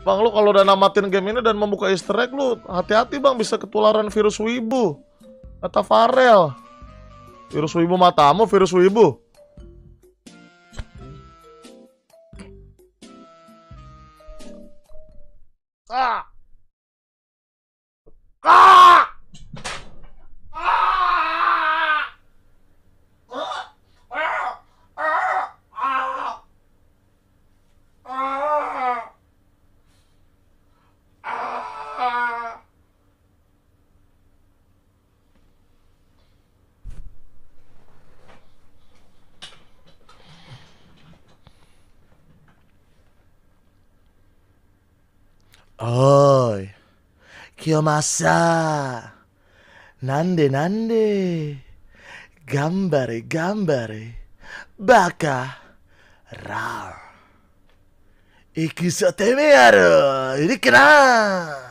Bang lu kalau udah namatin game ini dan membuka easter egg lu hati-hati bang bisa ketularan virus wibu. Kata Farel. Virus wibu matamu, virus wibu. Ah! Ah! おーい。清正。なんでなんで。頑張れ頑張れ。バカ。ラー。行くぞてめえやろ。行くかな